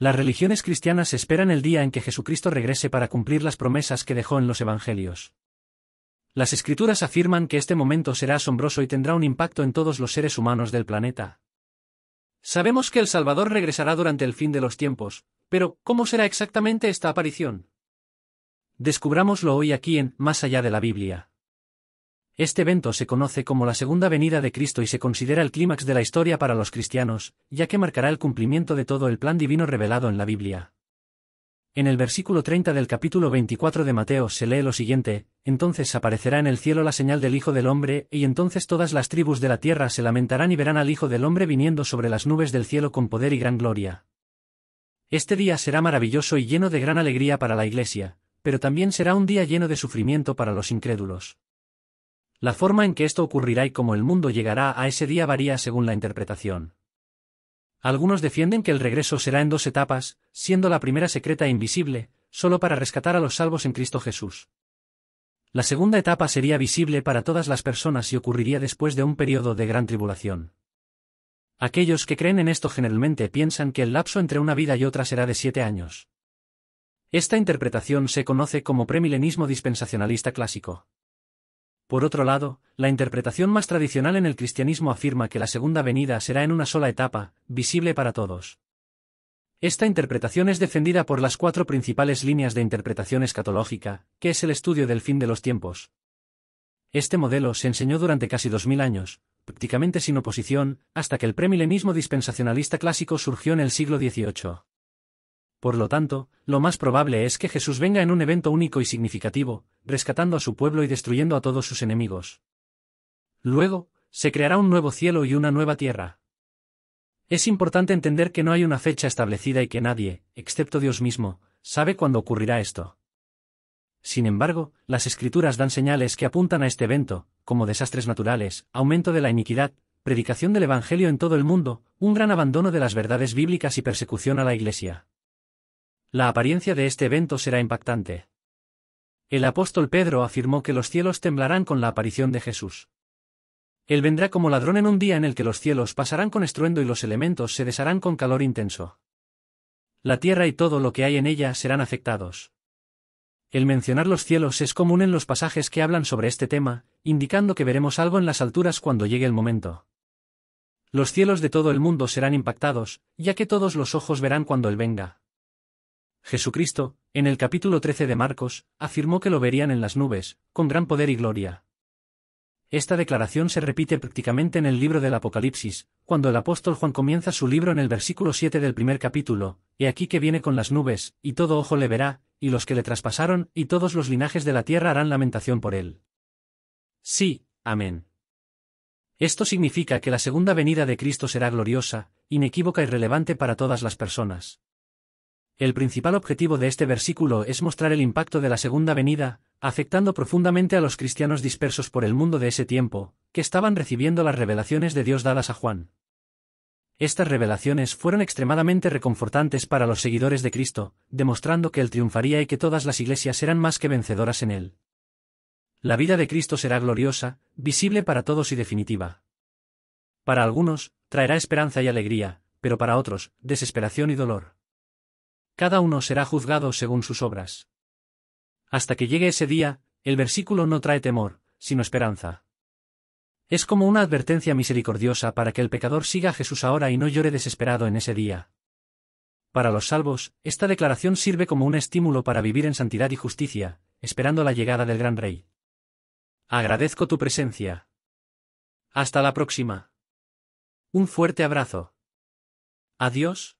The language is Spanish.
Las religiones cristianas esperan el día en que Jesucristo regrese para cumplir las promesas que dejó en los Evangelios. Las escrituras afirman que este momento será asombroso y tendrá un impacto en todos los seres humanos del planeta. Sabemos que el Salvador regresará durante el fin de los tiempos, pero ¿cómo será exactamente esta aparición? Descubrámoslo hoy aquí en Más allá de la Biblia. Este evento se conoce como la segunda venida de Cristo y se considera el clímax de la historia para los cristianos, ya que marcará el cumplimiento de todo el plan divino revelado en la Biblia. En el versículo 30 del capítulo 24 de Mateo se lee lo siguiente, entonces aparecerá en el cielo la señal del Hijo del Hombre, y entonces todas las tribus de la tierra se lamentarán y verán al Hijo del Hombre viniendo sobre las nubes del cielo con poder y gran gloria. Este día será maravilloso y lleno de gran alegría para la Iglesia, pero también será un día lleno de sufrimiento para los incrédulos. La forma en que esto ocurrirá y cómo el mundo llegará a ese día varía según la interpretación. Algunos defienden que el regreso será en dos etapas, siendo la primera secreta e invisible, solo para rescatar a los salvos en Cristo Jesús. La segunda etapa sería visible para todas las personas y ocurriría después de un periodo de gran tribulación. Aquellos que creen en esto generalmente piensan que el lapso entre una vida y otra será de siete años. Esta interpretación se conoce como premilenismo dispensacionalista clásico. Por otro lado, la interpretación más tradicional en el cristianismo afirma que la segunda venida será en una sola etapa, visible para todos. Esta interpretación es defendida por las cuatro principales líneas de interpretación escatológica, que es el estudio del fin de los tiempos. Este modelo se enseñó durante casi dos mil años, prácticamente sin oposición, hasta que el premilenismo dispensacionalista clásico surgió en el siglo XVIII. Por lo tanto, lo más probable es que Jesús venga en un evento único y significativo, rescatando a su pueblo y destruyendo a todos sus enemigos. Luego, se creará un nuevo cielo y una nueva tierra. Es importante entender que no hay una fecha establecida y que nadie, excepto Dios mismo, sabe cuándo ocurrirá esto. Sin embargo, las escrituras dan señales que apuntan a este evento, como desastres naturales, aumento de la iniquidad, predicación del Evangelio en todo el mundo, un gran abandono de las verdades bíblicas y persecución a la Iglesia. La apariencia de este evento será impactante. El apóstol Pedro afirmó que los cielos temblarán con la aparición de Jesús. Él vendrá como ladrón en un día en el que los cielos pasarán con estruendo y los elementos se desharán con calor intenso. La tierra y todo lo que hay en ella serán afectados. El mencionar los cielos es común en los pasajes que hablan sobre este tema, indicando que veremos algo en las alturas cuando llegue el momento. Los cielos de todo el mundo serán impactados, ya que todos los ojos verán cuando Él venga. Jesucristo, en el capítulo 13 de Marcos, afirmó que lo verían en las nubes, con gran poder y gloria. Esta declaración se repite prácticamente en el libro del Apocalipsis, cuando el apóstol Juan comienza su libro en el versículo 7 del primer capítulo, y aquí que viene con las nubes, y todo ojo le verá, y los que le traspasaron, y todos los linajes de la tierra harán lamentación por él. Sí, amén. Esto significa que la segunda venida de Cristo será gloriosa, inequívoca y relevante para todas las personas. El principal objetivo de este versículo es mostrar el impacto de la segunda venida, afectando profundamente a los cristianos dispersos por el mundo de ese tiempo, que estaban recibiendo las revelaciones de Dios dadas a Juan. Estas revelaciones fueron extremadamente reconfortantes para los seguidores de Cristo, demostrando que Él triunfaría y que todas las iglesias eran más que vencedoras en Él. La vida de Cristo será gloriosa, visible para todos y definitiva. Para algunos, traerá esperanza y alegría, pero para otros, desesperación y dolor cada uno será juzgado según sus obras. Hasta que llegue ese día, el versículo no trae temor, sino esperanza. Es como una advertencia misericordiosa para que el pecador siga a Jesús ahora y no llore desesperado en ese día. Para los salvos, esta declaración sirve como un estímulo para vivir en santidad y justicia, esperando la llegada del gran rey. Agradezco tu presencia. Hasta la próxima. Un fuerte abrazo. Adiós.